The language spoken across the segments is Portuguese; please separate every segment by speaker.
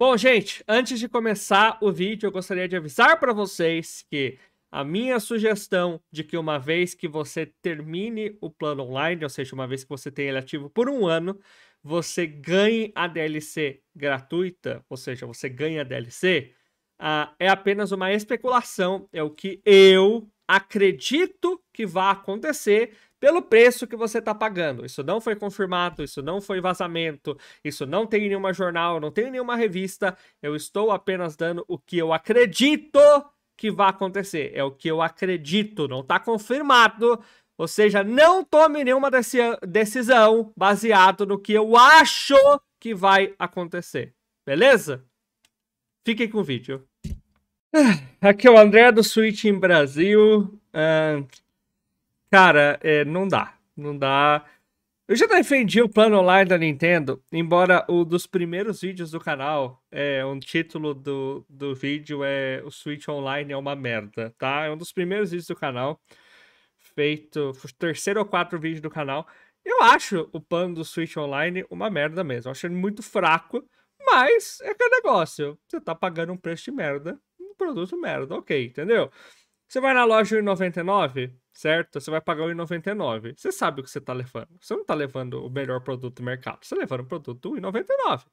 Speaker 1: Bom, gente, antes de começar o vídeo, eu gostaria de avisar para vocês que a minha sugestão de que uma vez que você termine o plano online, ou seja, uma vez que você tem ele ativo por um ano, você ganhe a DLC gratuita, ou seja, você ganha a DLC, uh, ah, é apenas uma especulação, é o que eu acredito que vai acontecer, pelo preço que você está pagando. Isso não foi confirmado, isso não foi vazamento, isso não tem nenhuma jornal, não tem nenhuma revista. Eu estou apenas dando o que eu acredito que vai acontecer. É o que eu acredito, não está confirmado. Ou seja, não tome nenhuma decisão baseado no que eu acho que vai acontecer. Beleza? Fiquem com o vídeo. Ah, aqui é o André do Switch em Brasil. Uh, Cara, é, não dá. Não dá. Eu já defendi o plano online da Nintendo, embora o dos primeiros vídeos do canal, é, um título do, do vídeo é o Switch Online é uma merda, tá? É um dos primeiros vídeos do canal, feito, terceiro ou quarto vídeo do canal. Eu acho o plano do Switch Online uma merda mesmo, eu acho ele muito fraco, mas é aquele negócio, você tá pagando um preço de merda, um produto merda, ok, entendeu? Você vai na loja 1,99, certo? Você vai pagar 1,99. Você sabe o que você está levando. Você não está levando o melhor produto do mercado. Você está levando o produto 1,99.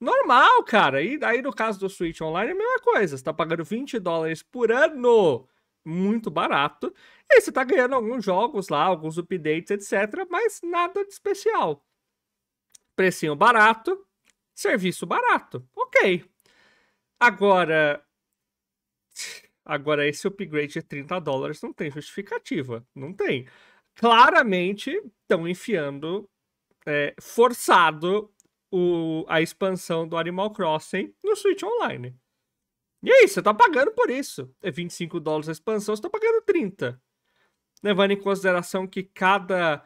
Speaker 1: Normal, cara. E aí no caso do Switch Online é a mesma coisa. Você está pagando 20 dólares por ano. Muito barato. E aí você está ganhando alguns jogos lá, alguns updates, etc. Mas nada de especial. Precinho barato. Serviço barato. Ok. Agora. Agora, esse upgrade de 30 dólares não tem justificativa. Não tem. Claramente estão enfiando é, forçado o, a expansão do Animal Crossing no Switch Online. E é isso, você tá pagando por isso. É 25 dólares a expansão, você tá pagando 30. Levando em consideração que cada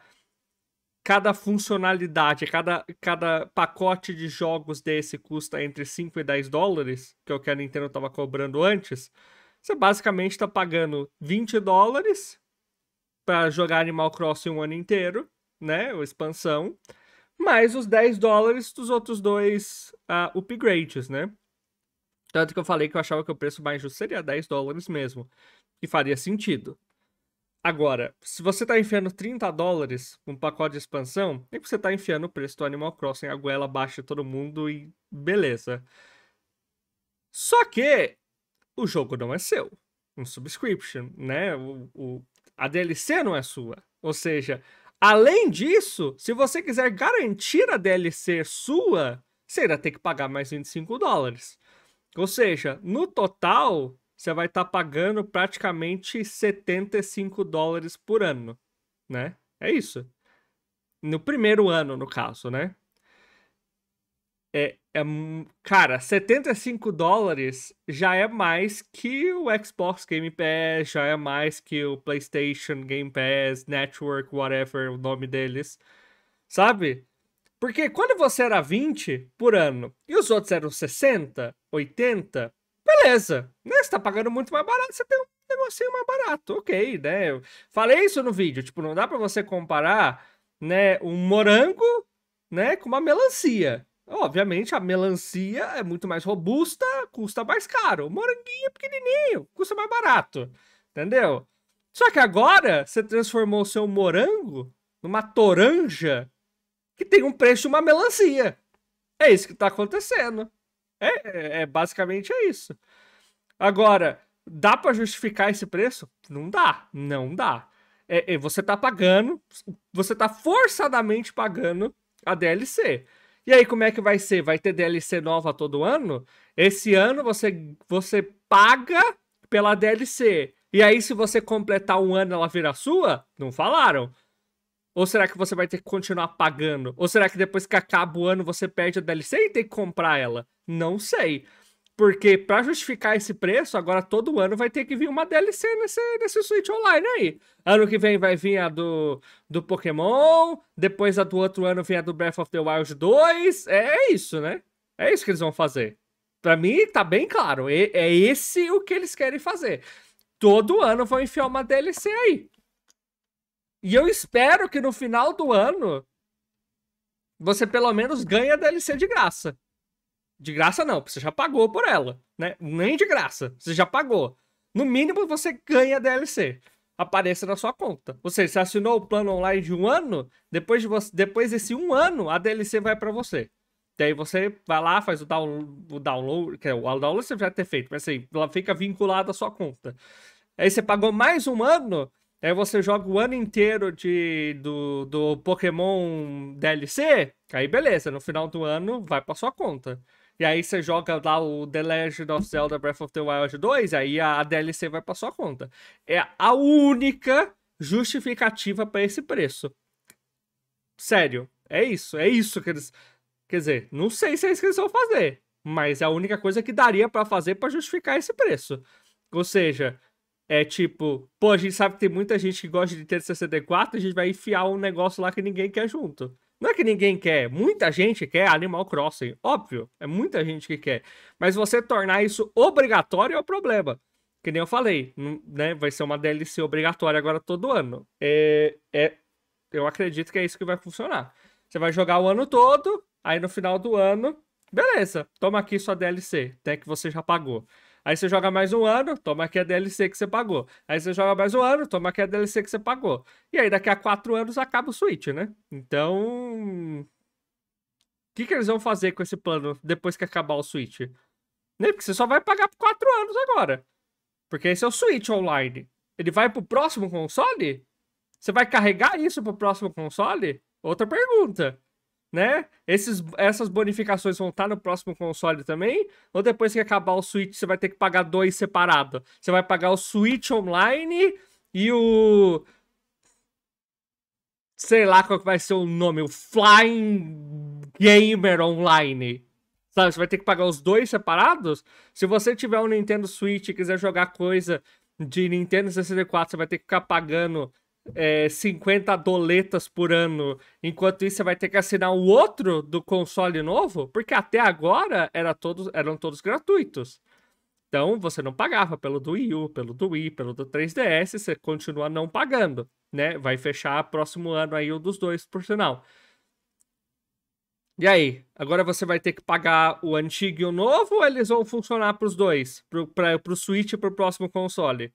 Speaker 1: cada funcionalidade, cada, cada pacote de jogos desse custa entre 5 e 10 dólares, que é o que a Nintendo estava cobrando antes. Você basicamente está pagando 20 dólares para jogar Animal Crossing um ano inteiro, né? Ou expansão. Mais os 10 dólares dos outros dois uh, upgrades, né? Tanto que eu falei que eu achava que o preço mais justo seria 10 dólares mesmo. E faria sentido. Agora, se você está enfiando 30 dólares um pacote de expansão, é que você está enfiando o preço do Animal Crossing, a goela baixa todo mundo e beleza. Só que o jogo não é seu. Um subscription, né? O, o, a DLC não é sua. Ou seja, além disso, se você quiser garantir a DLC sua, você irá ter que pagar mais 25 dólares. Ou seja, no total, você vai estar tá pagando praticamente 75 dólares por ano, né? É isso. No primeiro ano, no caso, né? É, é, cara, 75 dólares já é mais que o Xbox Game Pass, já é mais que o PlayStation Game Pass, Network, whatever o nome deles, sabe? Porque quando você era 20 por ano e os outros eram 60, 80, beleza, né? Você tá pagando muito mais barato, você tem um negocinho mais barato, ok, né? Eu falei isso no vídeo, tipo, não dá para você comparar, né, um morango, né, com uma melancia. Obviamente, a melancia é muito mais robusta, custa mais caro. O moranguinho é pequenininho, custa mais barato. Entendeu? Só que agora você transformou o seu morango numa toranja que tem um preço de uma melancia. É isso que tá acontecendo. É, é, é basicamente é isso. Agora, dá para justificar esse preço? Não dá, não dá. É, é, você tá pagando, você tá forçadamente pagando a DLC. E aí, como é que vai ser? Vai ter DLC nova todo ano? Esse ano você, você paga pela DLC. E aí, se você completar um ano, ela vira sua? Não falaram. Ou será que você vai ter que continuar pagando? Ou será que depois que acaba o ano você perde a DLC e tem que comprar ela? Não sei. Porque para justificar esse preço, agora todo ano vai ter que vir uma DLC nesse, nesse Switch Online aí. Ano que vem vai vir a do, do Pokémon, depois a do outro ano vem a do Breath of the Wild 2. É, é isso, né? É isso que eles vão fazer. Para mim, tá bem claro. é é esse o que eles querem fazer. Todo ano vão enfiar uma DLC aí. E eu espero que no final do ano você pelo menos ganhe a DLC de graça. De graça não, você já pagou por ela, né? Nem de graça, você já pagou. No mínimo você ganha DLC. Apareça na sua conta. Ou seja, você assinou o plano online de um ano, depois, de você, depois desse um ano, a DLC vai para você. Daí você vai lá, faz o, down, o download, que é o download você já ter feito, mas assim, ela fica vinculada à sua conta. Aí você pagou mais um ano, aí você joga o ano inteiro de, do, do Pokémon DLC, aí beleza, no final do ano vai para sua conta. E aí você joga lá o The Legend of Zelda Breath of the Wild 2, aí a DLC vai pra sua conta. É a única justificativa para esse preço. Sério, é isso, é isso que eles. Quer dizer, não sei se é isso que eles vão fazer, mas é a única coisa que daria para fazer para justificar esse preço. Ou seja, é tipo, pô, a gente sabe que tem muita gente que gosta de ter 64, a gente vai enfiar um negócio lá que ninguém quer junto. Não é que ninguém quer, muita gente quer Animal Crossing, óbvio, é muita gente que quer. Mas você tornar isso obrigatório é o problema. Que nem eu falei, né? Vai ser uma DLC obrigatória agora todo ano. É, é, eu acredito que é isso que vai funcionar. Você vai jogar o ano todo, aí no final do ano, beleza, toma aqui sua DLC, até que você já pagou. Aí você joga mais um ano, toma aqui a DLC que você pagou. Aí você joga mais um ano, toma aqui a DLC que você pagou. E aí daqui a quatro anos acaba o Switch, né? Então. O que, que eles vão fazer com esse plano depois que acabar o Switch? Porque você só vai pagar por quatro anos agora. Porque esse é o Switch Online. Ele vai pro próximo console? Você vai carregar isso pro próximo console? Outra pergunta né? Esses, essas bonificações vão estar no próximo console também? Ou depois que acabar o Switch, você vai ter que pagar dois separado? Você vai pagar o Switch Online e o. Sei lá qual que vai ser o nome, o Flying Gamer Online. Sabe, você vai ter que pagar os dois separados? Se você tiver um Nintendo Switch e quiser jogar coisa de Nintendo 64, você vai ter que ficar pagando é, 50 doletas por ano. Enquanto isso, você vai ter que assinar o outro do console novo, porque até agora era todos, eram todos gratuitos. Então, você não pagava pelo do Wii U, pelo do Wii, pelo do 3DS, você continua não pagando, né? Vai fechar próximo ano aí um dos dois, por sinal. E aí? Agora você vai ter que pagar o antigo e o novo ou eles vão funcionar para os dois? Para o Switch e para o próximo console?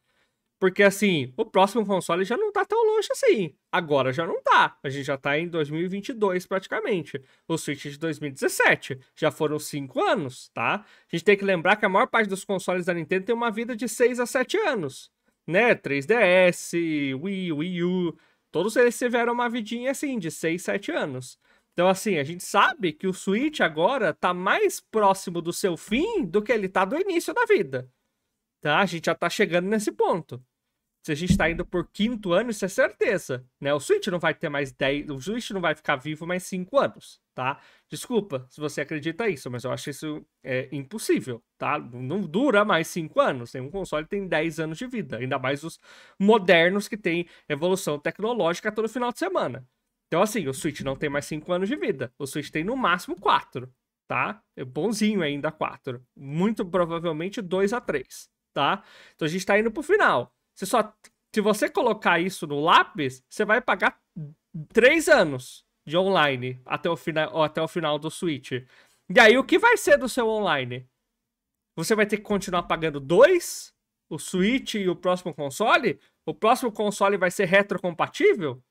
Speaker 1: Porque assim, o próximo console já não tá tão longe assim. Agora já não tá. A gente já tá em 2022 praticamente. O Switch é de 2017. Já foram 5 anos, tá? A gente tem que lembrar que a maior parte dos consoles da Nintendo tem uma vida de 6 a 7 anos. Né? 3DS, Wii, Wii U. Todos eles tiveram uma vidinha assim, de 6, 7 anos. Então, assim, a gente sabe que o Switch agora tá mais próximo do seu fim do que ele tá do início da vida. Tá? A gente já tá chegando nesse ponto se a gente está indo por quinto ano, isso é certeza, né? O Switch não vai ter mais 10, o Switch não vai ficar vivo mais 5 anos, tá? Desculpa se você acredita isso, mas eu acho isso é, impossível, tá? Não dura mais 5 anos, Um console tem 10 anos de vida, ainda mais os modernos que têm evolução tecnológica todo final de semana. Então assim, o Switch não tem mais 5 anos de vida, o Switch tem no máximo 4, tá? É bonzinho ainda 4, muito provavelmente 2 a 3, tá? Então a gente está indo pro final. Você só. Se você colocar isso no lápis, você vai pagar três anos de online até o, final, até o final do Switch. E aí, o que vai ser do seu online? Você vai ter que continuar pagando dois? O Switch e o próximo console? O próximo console vai ser retrocompatível?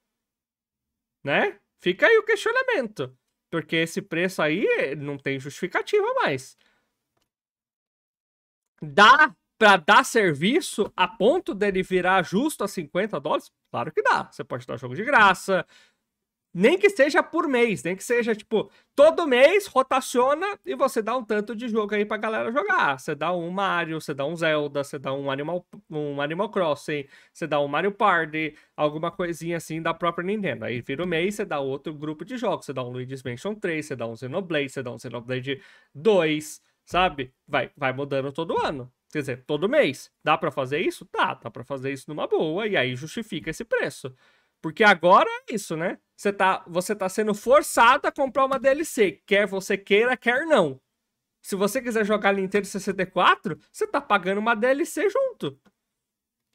Speaker 1: Né? Fica aí o questionamento. Porque esse preço aí não tem justificativa mais. Dá para dar serviço a ponto dele virar justo a 50 dólares? Claro que dá. Você pode dar jogo de graça. Nem que seja por mês, nem que seja tipo, todo mês rotaciona e você dá um tanto de jogo aí pra galera jogar. Você dá um Mario, você dá um Zelda, você dá um Animal, um Animal Crossing, você dá um Mario Party, alguma coisinha assim da própria Nintendo. Aí vira o um mês, você dá outro grupo de jogos. Você dá um Luigi's Mansion 3, você dá um Xenoblade, você dá um Xenoblade 2, sabe? Vai, vai mudando todo ano. Quer dizer, todo mês. Dá para fazer isso? Dá, dá para fazer isso numa boa e aí justifica esse preço. Porque agora é isso, né? Você tá, você tá sendo forçado a comprar uma DLC, quer você queira, quer não. Se você quiser jogar Nintendo 64, você tá pagando uma DLC junto.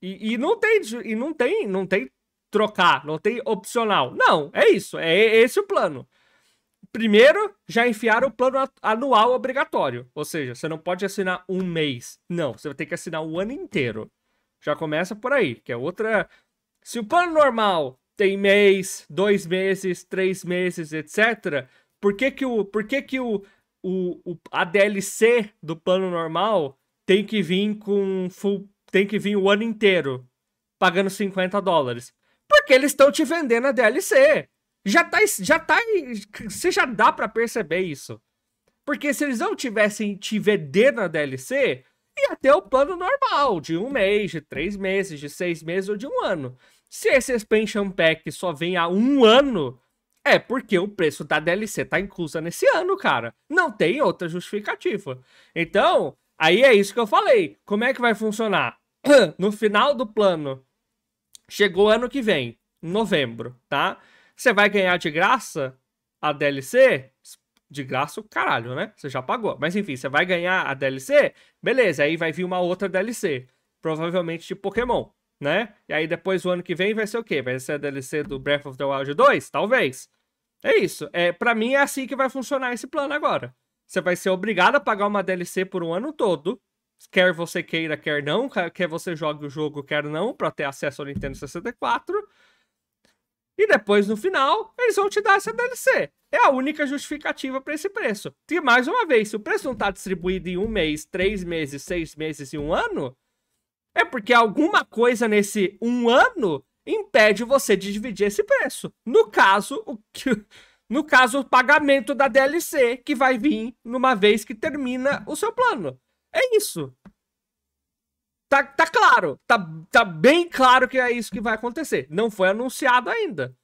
Speaker 1: E, e não tem e não tem, não tem trocar, não tem opcional. Não, é isso, é esse o plano. Primeiro, já enfiaram o plano anual obrigatório. Ou seja, você não pode assinar um mês. Não, você vai ter que assinar o ano inteiro. Já começa por aí, que é outra. Se o plano normal tem mês, dois meses, três meses, etc., por que, que, o, por que, que o, o, o, a DLC do plano normal tem que vir com full, tem que vir o ano inteiro pagando 50 dólares? Porque eles estão te vendendo a DLC. Já tá, já tá, você já dá para perceber isso. Porque se eles não tivessem TVD na DLC, ia ter o plano normal, de um mês, de três meses, de seis meses ou de um ano. Se esse expansion pack só vem há um ano, é porque o preço da DLC tá inclusa nesse ano, cara. Não tem outra justificativa. Então, aí é isso que eu falei. Como é que vai funcionar? No final do plano, chegou o ano que vem, novembro, tá? Você vai ganhar de graça a DLC? De graça caralho, né? Você já pagou. Mas enfim, você vai ganhar a DLC? Beleza, aí vai vir uma outra DLC. Provavelmente de Pokémon, né? E aí depois o ano que vem vai ser o quê? Vai ser a DLC do Breath of the Wild 2? Talvez. É isso. É, para mim é assim que vai funcionar esse plano agora. Você vai ser obrigado a pagar uma DLC por um ano todo. Quer você queira, quer não, quer você jogue o jogo, quer não, para ter acesso ao Nintendo 64. E depois, no final, eles vão te dar essa DLC. É a única justificativa para esse preço. E mais uma vez, se o preço não está distribuído em um mês, três meses, seis meses e um ano, é porque alguma coisa nesse um ano impede você de dividir esse preço. No caso, o que. No caso, o pagamento da DLC que vai vir numa vez que termina o seu plano. É isso. Tá, tá claro, tá, tá bem claro que é isso que vai acontecer. Não foi anunciado ainda,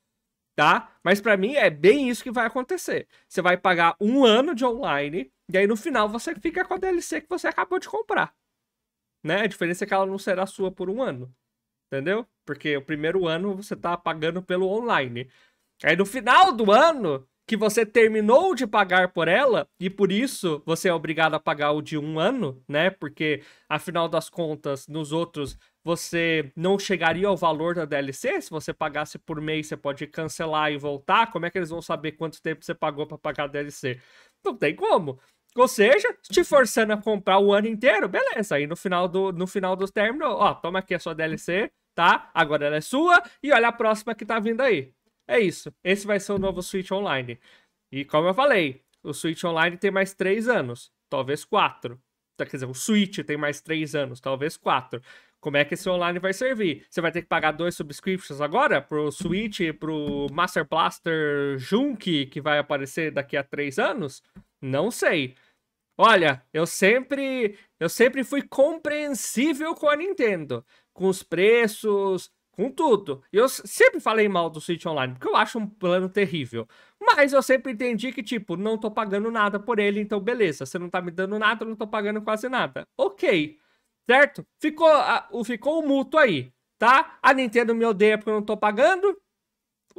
Speaker 1: tá? Mas para mim é bem isso que vai acontecer. Você vai pagar um ano de online e aí no final você fica com a DLC que você acabou de comprar, né? A diferença é que ela não será sua por um ano, entendeu? Porque o primeiro ano você tá pagando pelo online. Aí no final do ano que você terminou de pagar por ela e por isso você é obrigado a pagar o de um ano, né? Porque afinal das contas, nos outros você não chegaria ao valor da DLC. Se você pagasse por mês, você pode cancelar e voltar. Como é que eles vão saber quanto tempo você pagou para pagar a DLC? Não tem como. Ou seja, te forçando a comprar o ano inteiro, beleza. Aí no final do, no final do término, ó, toma aqui a sua DLC, tá? Agora ela é sua e olha a próxima que tá vindo aí. É isso. Esse vai ser o novo Switch Online. E como eu falei, o Switch Online tem mais três anos, talvez quatro. Tá, quer dizer, o Switch tem mais três anos, talvez quatro. Como é que esse online vai servir? Você vai ter que pagar dois subscriptions agora pro Switch, pro Master Blaster Junk, que vai aparecer daqui a três anos? Não sei. Olha, eu sempre, eu sempre fui compreensível com a Nintendo, com os preços, com tudo. Eu sempre falei mal do Switch Online, porque eu acho um plano terrível. Mas eu sempre entendi que, tipo, não tô pagando nada por ele, então beleza. Você não tá me dando nada, eu não tô pagando quase nada. Ok. Certo? Ficou, o ficou o mútuo aí, tá? A Nintendo me odeia porque eu não tô pagando.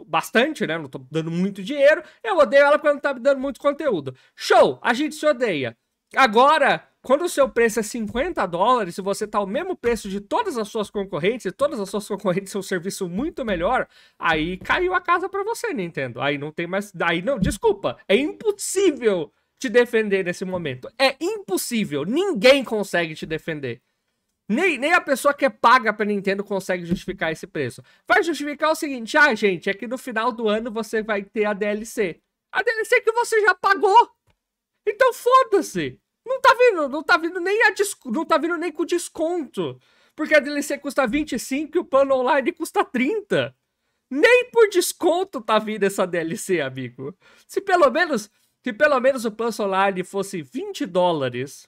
Speaker 1: Bastante, né? Não tô dando muito dinheiro. Eu odeio ela porque não tá me dando muito conteúdo. Show! A gente se odeia. Agora, quando o seu preço é 50 dólares, se você tá ao mesmo preço de todas as suas concorrentes, e todas as suas concorrentes são um serviço muito melhor, aí caiu a casa para você, Nintendo. Aí não tem mais. Aí não, desculpa, é impossível te defender nesse momento. É impossível. Ninguém consegue te defender. Nem, nem a pessoa que é paga pra Nintendo consegue justificar esse preço. Vai justificar o seguinte: ah, gente, é que no final do ano você vai ter a DLC. A DLC que você já pagou. Então foda-se. Não tá vindo, não tá vindo nem a não tá vindo nem com desconto. Porque a DLC custa 25 e o plano online custa 30. Nem por desconto tá vindo essa DLC, amigo. Se pelo menos, se pelo menos o plano online fosse 20 dólares,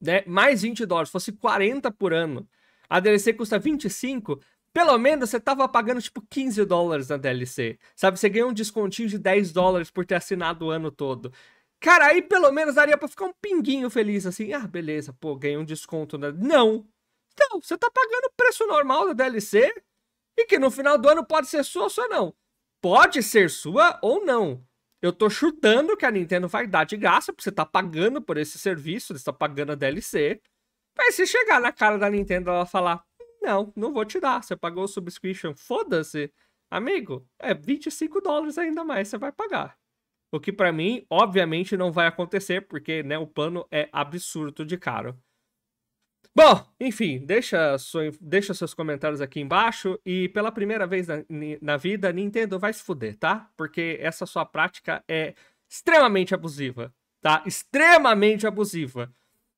Speaker 1: né? Mais 20 dólares, fosse 40 por ano. A DLC custa 25, pelo menos você tava pagando tipo 15 dólares na DLC. Sabe, você ganhou um descontinho de 10 dólares por ter assinado o ano todo. Cara, aí pelo menos daria pra ficar um pinguinho feliz, assim. Ah, beleza, pô, ganhei um desconto. Né? Não! Então, você tá pagando o preço normal da DLC e que no final do ano pode ser sua ou sua não. Pode ser sua ou não. Eu tô chutando que a Nintendo vai dar de graça, porque você tá pagando por esse serviço, você tá pagando a DLC. Mas se chegar na cara da Nintendo ela falar, não, não vou te dar, você pagou o subscription, foda-se. Amigo, é 25 dólares ainda mais, você vai pagar. O que para mim, obviamente, não vai acontecer, porque né, o plano é absurdo de caro. Bom, enfim, deixa, sua, deixa seus comentários aqui embaixo. E pela primeira vez na, na vida, Nintendo vai se fuder, tá? Porque essa sua prática é extremamente abusiva, tá? Extremamente abusiva.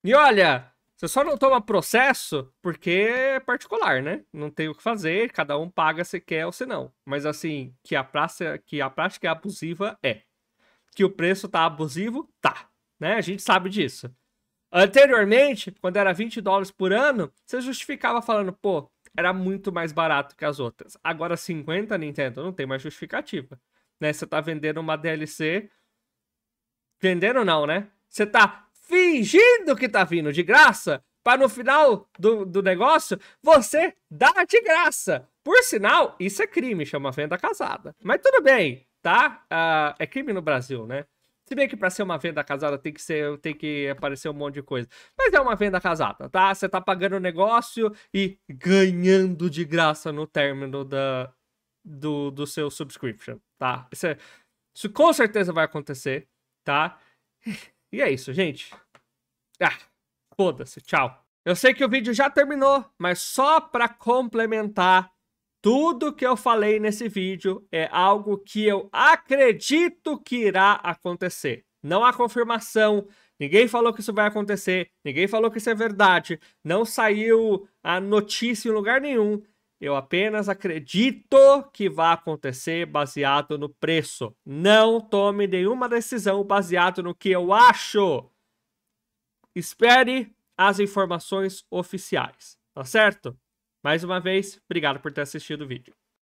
Speaker 1: E olha, você só não toma processo porque é particular, né? Não tem o que fazer, cada um paga se quer ou se não. Mas assim, que a, praça, que a prática é abusiva é que o preço tá abusivo? Tá, né? A gente sabe disso. Anteriormente, quando era 20 dólares por ano, você justificava falando, pô, era muito mais barato que as outras. Agora 50 Nintendo não tem mais justificativa, né? Você tá vendendo uma DLC vendendo não, né? Você tá fingindo que tá vindo de graça para no final do, do negócio você dar de graça. Por sinal, isso é crime, chama venda casada. Mas tudo bem, tá? Uh, é crime no Brasil, né? Se bem que para ser uma venda casada tem que ser, tem que aparecer um monte de coisa. Mas é uma venda casada, tá? Você tá pagando o negócio e ganhando de graça no término da, do, do seu subscription, tá? Isso, é, isso com certeza vai acontecer, tá? E é isso, gente. Ah, foda-se, tchau. Eu sei que o vídeo já terminou, mas só para complementar tudo que eu falei nesse vídeo é algo que eu acredito que irá acontecer. Não há confirmação, ninguém falou que isso vai acontecer, ninguém falou que isso é verdade, não saiu a notícia em lugar nenhum. Eu apenas acredito que vai acontecer baseado no preço. Não tome nenhuma decisão baseado no que eu acho. Espere as informações oficiais, tá certo? Mais uma vez, obrigado por ter assistido o vídeo.